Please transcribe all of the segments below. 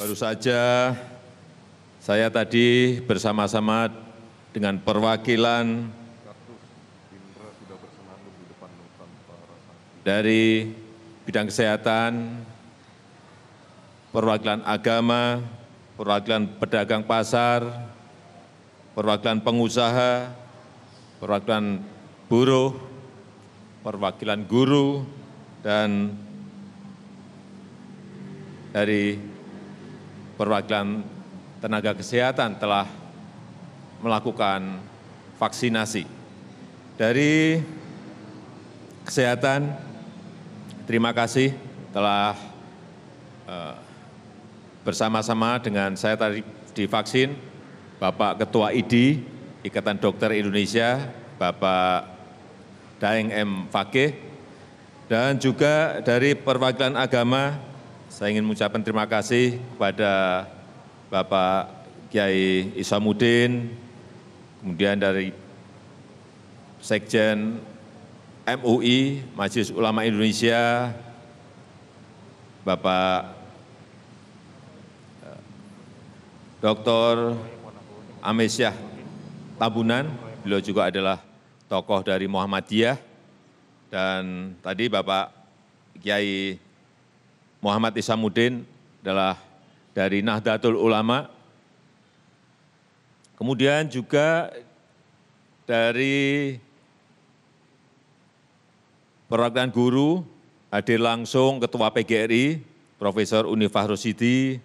baru saja saya tadi bersama-sama dengan perwakilan dari bidang kesehatan, perwakilan agama, perwakilan pedagang pasar, perwakilan pengusaha, perwakilan buruh, perwakilan guru, dan dari perwakilan tenaga kesehatan telah melakukan vaksinasi. Dari kesehatan, terima kasih telah eh, bersama-sama dengan saya tadi divaksin, Bapak Ketua ID, Ikatan Dokter Indonesia, Bapak Daeng M. Fakih, dan juga dari perwakilan agama saya ingin mengucapkan terima kasih kepada Bapak Kiai Isamuddin, kemudian dari Sekjen MUI, Majelis Ulama Indonesia, Bapak eh, Dr. Amesyah Tabunan, beliau juga adalah tokoh dari Muhammadiyah, dan tadi Bapak Kiai Muhammad Isamuddin adalah dari Nahdlatul Ulama, kemudian juga dari perwakilan guru, hadir langsung Ketua PGRI, Profesor Unifah Rosidi,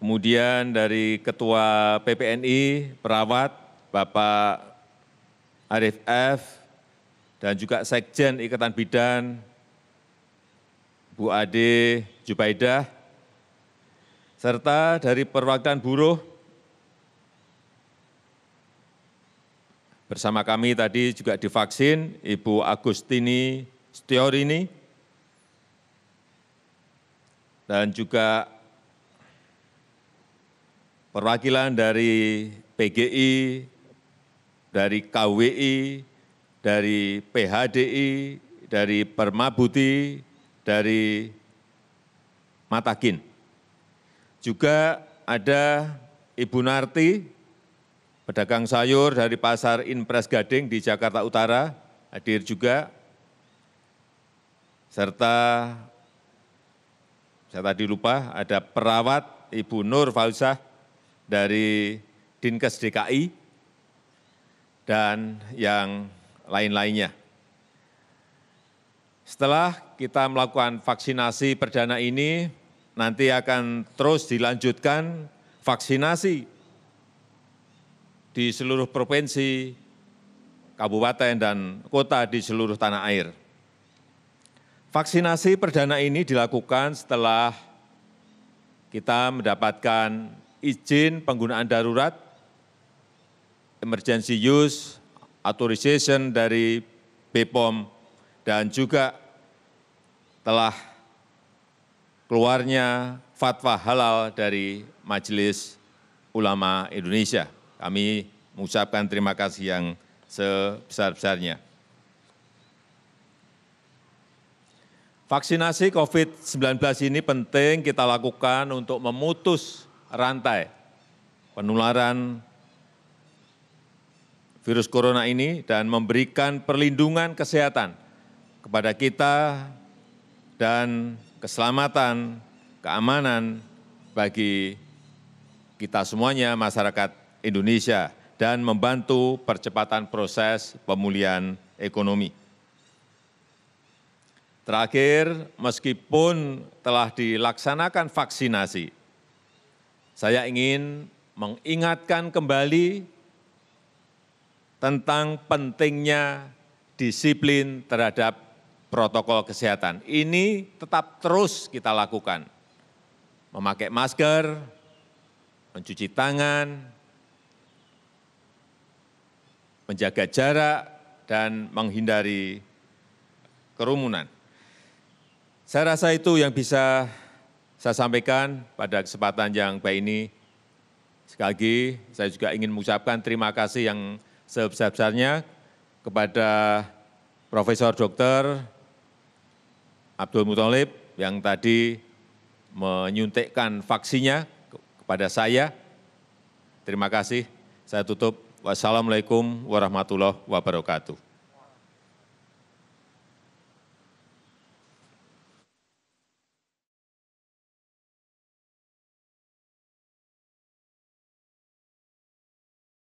kemudian dari Ketua PPNI, perawat, Bapak Arif F, dan juga sekjen ikatan bidan Bu Ade Jubaidah, serta dari perwakilan buruh bersama kami tadi juga divaksin Ibu Agustini Stiorini dan juga perwakilan dari PGI, dari KWI, dari phdi dari permabuti dari matakin juga ada Ibu Narti, pedagang sayur dari Pasar Impres Gading di Jakarta Utara, hadir juga, serta saya tadi lupa ada perawat Ibu Nur Fauzah dari Dinkes DKI, dan yang lain-lainnya. Setelah kita melakukan vaksinasi perdana ini, nanti akan terus dilanjutkan vaksinasi di seluruh provinsi, kabupaten, dan kota di seluruh tanah air. Vaksinasi perdana ini dilakukan setelah kita mendapatkan izin penggunaan darurat, emergency use, authorization dari BPOM dan juga telah keluarnya fatwa halal dari Majelis Ulama Indonesia. Kami mengucapkan terima kasih yang sebesar-besarnya. Vaksinasi COVID-19 ini penting kita lakukan untuk memutus rantai penularan virus corona ini dan memberikan perlindungan kesehatan kepada kita dan keselamatan, keamanan bagi kita semuanya, masyarakat Indonesia, dan membantu percepatan proses pemulihan ekonomi. Terakhir, meskipun telah dilaksanakan vaksinasi, saya ingin mengingatkan kembali tentang pentingnya disiplin terhadap protokol kesehatan. Ini tetap terus kita lakukan. Memakai masker, mencuci tangan, menjaga jarak, dan menghindari kerumunan. Saya rasa itu yang bisa saya sampaikan pada kesempatan yang baik ini. Sekali lagi, saya juga ingin mengucapkan terima kasih yang sebesar-besarnya kepada Profesor Dr. Abdul Muthalib yang tadi menyuntikkan vaksinnya kepada saya. Terima kasih. Saya tutup. Wassalamualaikum warahmatullahi wabarakatuh.